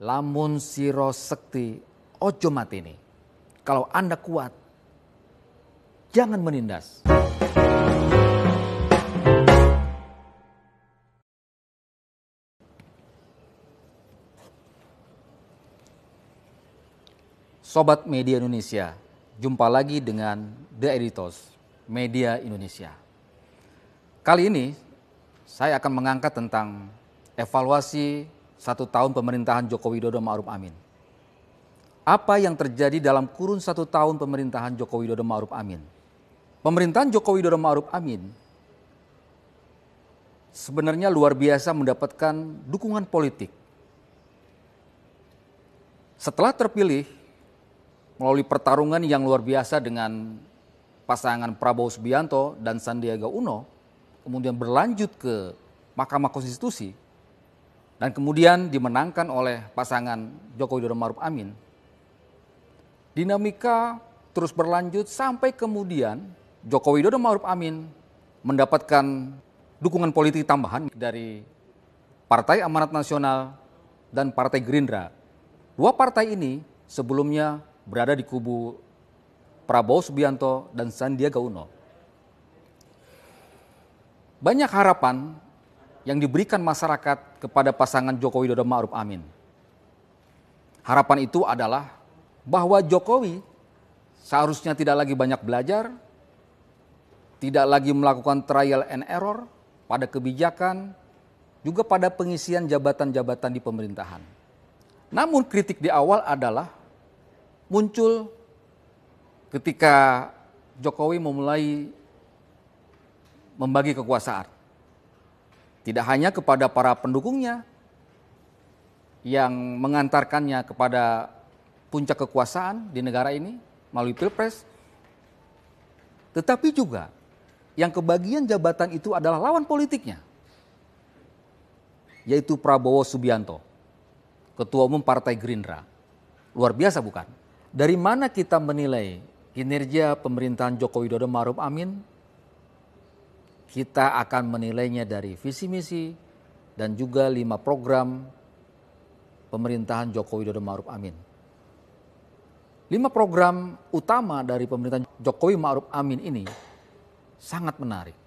Lamun siro sekti ojo mati ini. Kalau Anda kuat, jangan menindas. Sobat Media Indonesia, jumpa lagi dengan The Editors Media Indonesia. Kali ini saya akan mengangkat tentang evaluasi satu tahun pemerintahan Joko Widodo Ma'ruf Amin. Apa yang terjadi dalam kurun satu tahun pemerintahan Joko Widodo Ma'ruf Amin? Pemerintahan Joko Widodo Ma'ruf Amin sebenarnya luar biasa mendapatkan dukungan politik. Setelah terpilih melalui pertarungan yang luar biasa dengan pasangan Prabowo Subianto dan Sandiaga Uno, kemudian berlanjut ke Mahkamah Konstitusi, dan kemudian dimenangkan oleh pasangan Joko Widodo Maruf Amin. Dinamika terus berlanjut sampai kemudian Joko Widodo Maruf Amin mendapatkan dukungan politik tambahan dari Partai Amanat Nasional dan Partai Gerindra. Dua partai ini sebelumnya berada di kubu Prabowo Subianto dan Sandiaga Uno. Banyak harapan yang diberikan masyarakat kepada pasangan Jokowi Dodo Ma'ruf Amin. Harapan itu adalah bahwa Jokowi seharusnya tidak lagi banyak belajar, tidak lagi melakukan trial and error pada kebijakan, juga pada pengisian jabatan-jabatan di pemerintahan. Namun kritik di awal adalah muncul ketika Jokowi memulai membagi kekuasaan tidak hanya kepada para pendukungnya yang mengantarkannya kepada puncak kekuasaan di negara ini melalui pilpres, tetapi juga yang kebagian jabatan itu adalah lawan politiknya, yaitu Prabowo Subianto, Ketua Umum Partai Gerindra. Luar biasa bukan? Dari mana kita menilai kinerja pemerintahan Joko Widodo Maruf Amin kita akan menilainya dari visi misi dan juga lima program pemerintahan Joko Widodo Ma'ruf Amin. Lima program utama dari pemerintahan Jokowi Ma'ruf Amin ini sangat menarik.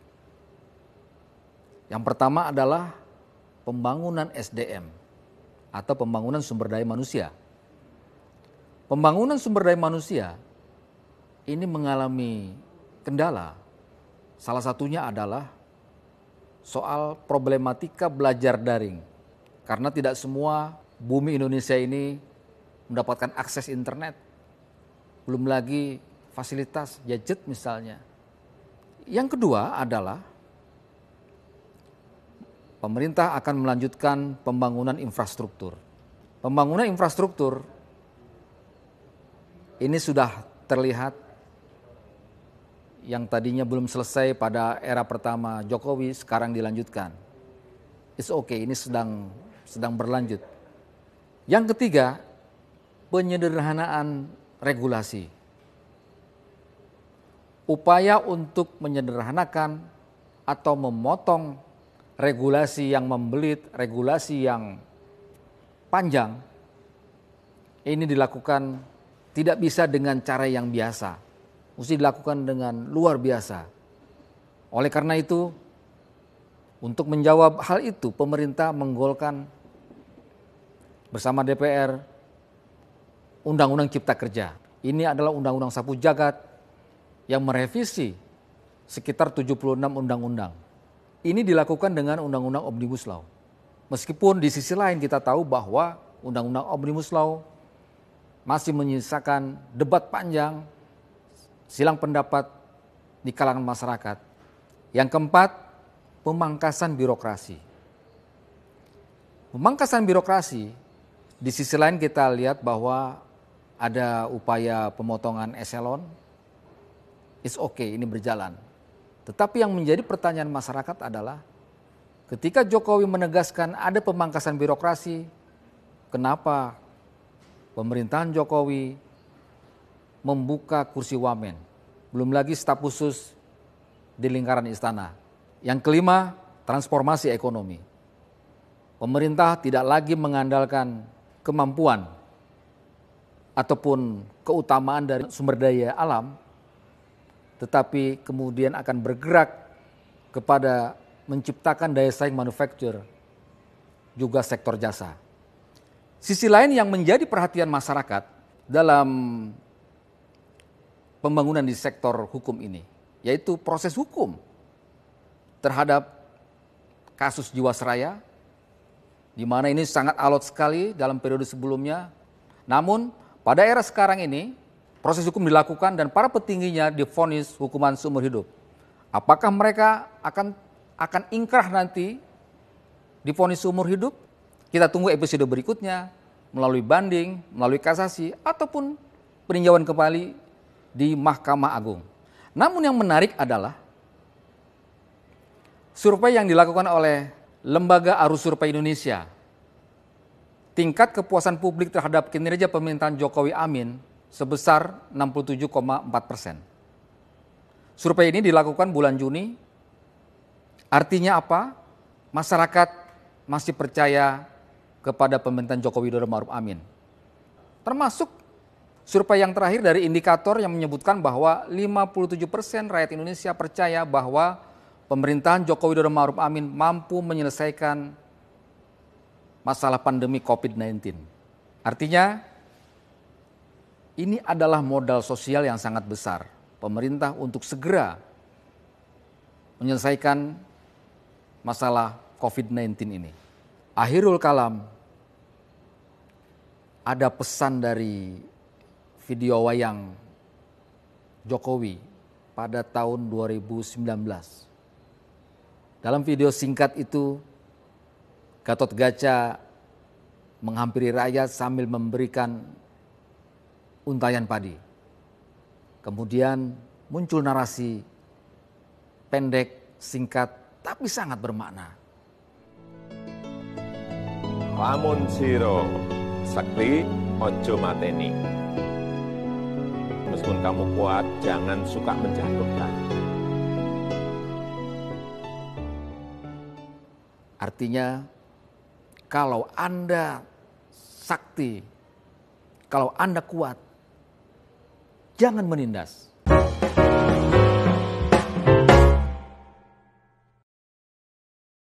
Yang pertama adalah pembangunan SDM atau pembangunan sumber daya manusia. Pembangunan sumber daya manusia ini mengalami kendala Salah satunya adalah soal problematika belajar daring. Karena tidak semua bumi Indonesia ini mendapatkan akses internet. Belum lagi fasilitas gadget misalnya. Yang kedua adalah pemerintah akan melanjutkan pembangunan infrastruktur. Pembangunan infrastruktur ini sudah terlihat yang tadinya belum selesai pada era pertama Jokowi sekarang dilanjutkan. It's okay, ini sedang sedang berlanjut. Yang ketiga, penyederhanaan regulasi. Upaya untuk menyederhanakan atau memotong regulasi yang membelit, regulasi yang panjang ini dilakukan tidak bisa dengan cara yang biasa mesti dilakukan dengan luar biasa. Oleh karena itu, untuk menjawab hal itu pemerintah menggolkan bersama DPR Undang-Undang Cipta Kerja. Ini adalah Undang-Undang Sapu Jagat yang merevisi sekitar 76 undang-undang. Ini dilakukan dengan Undang-Undang Omnibus Law. Meskipun di sisi lain kita tahu bahwa Undang-Undang Omnibus Law masih menyisakan debat panjang silang pendapat di kalangan masyarakat. Yang keempat, pemangkasan birokrasi. Pemangkasan birokrasi, di sisi lain kita lihat bahwa ada upaya pemotongan eselon, it's okay, ini berjalan. Tetapi yang menjadi pertanyaan masyarakat adalah, ketika Jokowi menegaskan ada pemangkasan birokrasi, kenapa pemerintahan Jokowi membuka kursi wamen. Belum lagi staf khusus di lingkaran istana. Yang kelima, transformasi ekonomi. Pemerintah tidak lagi mengandalkan kemampuan ataupun keutamaan dari sumber daya alam, tetapi kemudian akan bergerak kepada menciptakan daya saing manufaktur juga sektor jasa. Sisi lain yang menjadi perhatian masyarakat dalam pembangunan di sektor hukum ini, yaitu proses hukum terhadap kasus Jiwasraya, di mana ini sangat alot sekali dalam periode sebelumnya. Namun pada era sekarang ini, proses hukum dilakukan dan para petingginya difonis hukuman seumur hidup. Apakah mereka akan akan ingkrah nanti difonis seumur hidup? Kita tunggu episode berikutnya melalui banding, melalui kasasi, ataupun peninjauan kembali di Mahkamah Agung. Namun yang menarik adalah survei yang dilakukan oleh Lembaga Arus Survei Indonesia. Tingkat kepuasan publik terhadap kinerja pemerintahan Jokowi Amin sebesar 67,4 persen. Survei ini dilakukan bulan Juni. Artinya apa? Masyarakat masih percaya kepada pemerintahan Jokowi Dodo Maruf Amin. Termasuk Survei yang terakhir dari indikator yang menyebutkan bahwa 57 persen rakyat Indonesia percaya bahwa pemerintahan Joko Widodo Ma'ruf Amin mampu menyelesaikan masalah pandemi COVID-19. Artinya, ini adalah modal sosial yang sangat besar. Pemerintah untuk segera menyelesaikan masalah COVID-19 ini. Akhirul kalam, ada pesan dari video wayang Jokowi pada tahun 2019. Dalam video singkat itu, Gatot Gaca menghampiri rakyat sambil memberikan untayan padi. Kemudian muncul narasi pendek, singkat, tapi sangat bermakna. Lamun siro, sakti ojo mateni meskipun kamu kuat, jangan suka menjatuhkan. Artinya, kalau Anda sakti, kalau Anda kuat, jangan menindas.